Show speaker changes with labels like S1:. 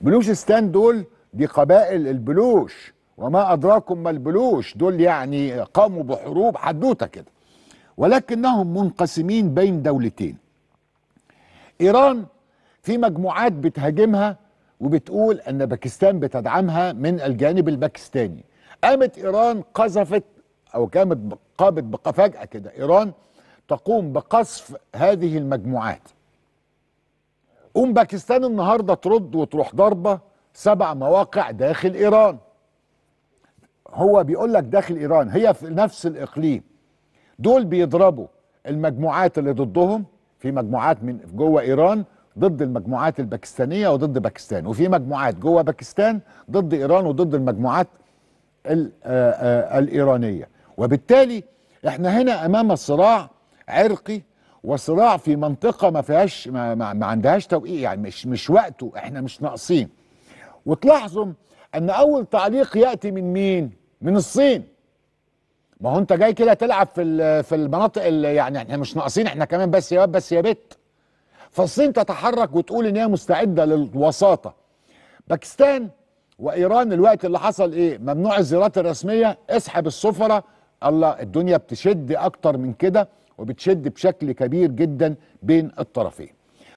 S1: بلوشستان دول دي قبائل البلوش وما أدراكم ما البلوش دول يعني قاموا بحروب حدوتة كده ولكنهم منقسمين بين دولتين إيران في مجموعات بتهاجمها وبتقول أن باكستان بتدعمها من الجانب الباكستاني قامت إيران قذفت أو قامت قامت فجأة كده إيران تقوم بقصف هذه المجموعات قوم باكستان النهارده ترد وتروح ضربه سبع مواقع داخل ايران هو بيقول لك داخل ايران هي في نفس الاقليم دول بيضربوا المجموعات اللي ضدهم في مجموعات من جوه ايران ضد المجموعات الباكستانيه وضد باكستان وفي مجموعات جوه باكستان ضد ايران وضد المجموعات الايرانيه وبالتالي احنا هنا امام صراع عرقي وصراع في منطقه ما فيهاش ما, ما, ما عندهاش توقيع يعني مش مش وقته احنا مش ناقصين وتلاحظوا ان اول تعليق ياتي من مين من الصين ما هو انت جاي كده تلعب في في المناطق اللي يعني احنا مش ناقصين احنا كمان بس يا بس يا بت فالصين تتحرك وتقول ان هي مستعده للوساطه باكستان وايران الوقت اللي حصل ايه ممنوع الزيارات الرسميه اسحب السفره الله الدنيا بتشد اكتر من كده وبتشد بشكل كبير جدا بين الطرفين